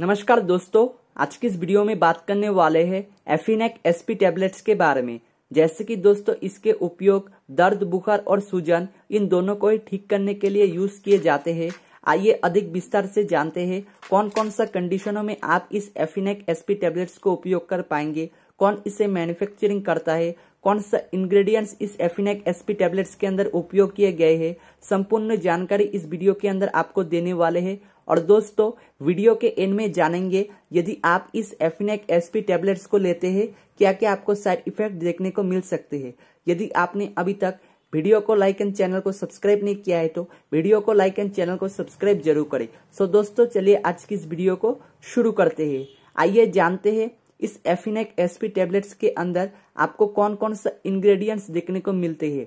नमस्कार दोस्तों आज की इस वीडियो में बात करने वाले हैं एफिनेक एसपी टैबलेट्स के बारे में जैसे कि दोस्तों इसके उपयोग दर्द बुखार और सूजन इन दोनों को ही ठीक करने के लिए यूज किए जाते हैं आइए अधिक विस्तार से जानते हैं कौन कौन सा कंडीशनों में आप इस एफिनेक एसपी टैबलेट्स को उपयोग कर पाएंगे कौन इसे मैन्युफैक्चरिंग करता है कौन सा इंग्रेडिएंट्स इस एफिनेक एसपी टैबलेट्स के अंदर उपयोग किए गए हैं संपूर्ण जानकारी इस वीडियो के अंदर आपको देने वाले हैं और दोस्तों वीडियो के एंड में जानेंगे यदि आप इस एफिनेक एसपी टेबलेट्स को लेते हैं क्या क्या आपको साइड इफेक्ट देखने को मिल सकते हैं यदि आपने अभी तक वीडियो को लाइक एंड चैनल को सब्सक्राइब नहीं किया है तो वीडियो को लाइक एंड चैनल को सब्सक्राइब जरूर करें सो दोस्तों चलिए आज की इस वीडियो को शुरू करते हैं आइए जानते हैं इस एफिनेक एसपी टेबलेट्स के अंदर आपको कौन कौन सा इंग्रेडिएंट्स देखने को मिलते हैं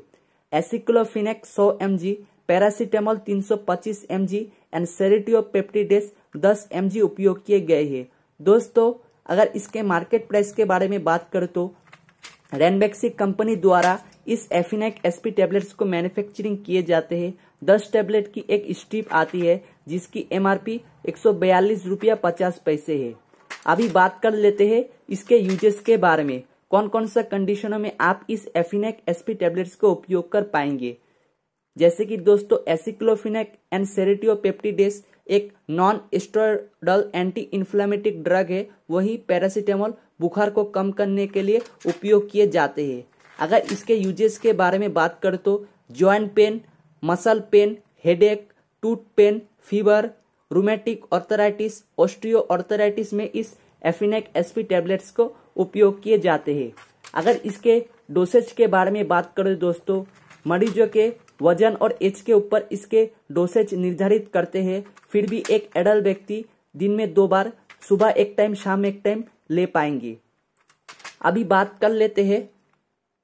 aceclofenac 100 M G paracetamol 325 M G and serratiopeptidase दस एम उपयोग किए गए हैं दोस्तों अगर इसके मार्केट प्राइस के बारे में बात करें तो रेनबेक्सिक कंपनी द्वारा इस एफिनेक एसपी टैबलेट्स को मैन्युफैक्चरिंग किए जाते हैं दस टैबलेट की एक स्ट्रिप आती है जिसकी एमआरपी एक सौ बयालीस रुपया पचास पैसे है अभी बात कर लेते हैं इसके यूजेस के बारे में कौन कौन सा कंडीशनों में आप इस एफिनेक एसपी टैबलेट्स का उपयोग कर पाएंगे जैसे कि दोस्तों एसिक्लोफिनेक एंड सेरेटियोपेप्टिडेस एक non steroidal anti inflammatory drug है वही पैरासीटामोल बुखार को कम करने के लिए उपयोग किए जाते हैं अगर इसके यूजेस के बारे में बात कर तो joint pain muscle pain headache tooth pain fever rheumatic arthritis osteo arthritis में इस एफिनेक एसपी टैबलेट्स को उपयोग किए जाते हैं अगर इसके डोसेज के बारे में बात करें दोस्तों मरीजों के वजन और एच के ऊपर इसके डोसेज निर्धारित करते हैं फिर भी एक एडल्ट व्यक्ति दिन में दो बार सुबह एक टाइम शाम एक टाइम ले पाएंगे अभी बात कर लेते हैं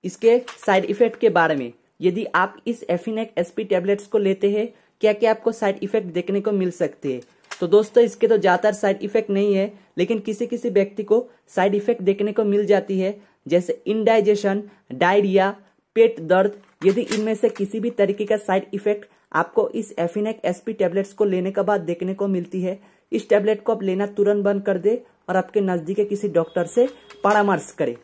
इसके साइड इफेक्ट के बारे में यदि आप इस एफिनेक एसपी टैबलेट्स को लेते हैं क्या क्या आपको साइड इफेक्ट देखने को मिल सकते हैं तो दोस्तों इसके तो ज़्यादातर साइड इफेक्ट नहीं है लेकिन किसी किसी व्यक्ति को साइड इफेक्ट देखने को मिल जाती है जैसे इनडाइजेशन डायरिया पेट दर्द यदि इनमें से किसी भी तरीके का साइड इफेक्ट आपको इस एफिनेक एसपी टेबलेट्स को लेने के बाद देखने को मिलती है इस टेबलेट को आप लेना तुरंत बंद कर दे और आपके नजदीक के किसी डॉक्टर से परामर्श करें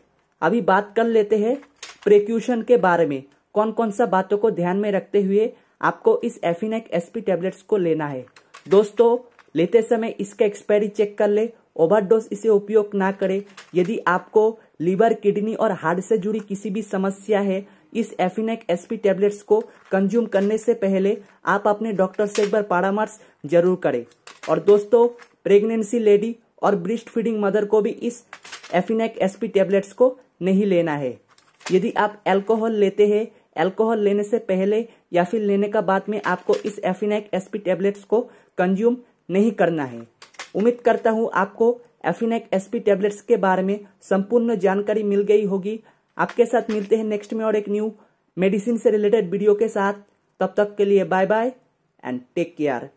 अभी बात कर लेते हैं प्रिक्यूशन के बारे में कौन कौन सा बातों को ध्यान में रखते हुए आपको इस एफिनेक एसपी टेबलेट्स को लेना है दोस्तों लेते समय इसका एक्सपायरी चेक कर ले ओवरडोज इसे उपयोग ना करें यदि आपको लीवर किडनी और हार्ट से जुड़ी किसी भी समस्या है इस एफिनेक एसपी टेबलेट्स को कंज्यूम करने से पहले आप अपने डॉक्टर से एक बार परामर्श जरूर करें और दोस्तों प्रेगनेंसी लेडी और ब्रिस्ट फीडिंग मदर को भी इस एफिनेक एसपी टेबलेट्स को नहीं लेना है यदि आप एल्कोहल लेते हैं एल्कोहल लेने से पहले या फिर लेने का बाद में आपको इस एफिनेक एसपी टेबलेट्स को कंज्यूम नहीं करना है उम्मीद करता हूँ आपको एफिनेक एसपी टेबलेट्स के बारे में संपूर्ण जानकारी मिल गई होगी आपके साथ मिलते हैं नेक्स्ट में और एक न्यू मेडिसिन से रिलेटेड वीडियो के साथ तब तक के लिए bye bye and take care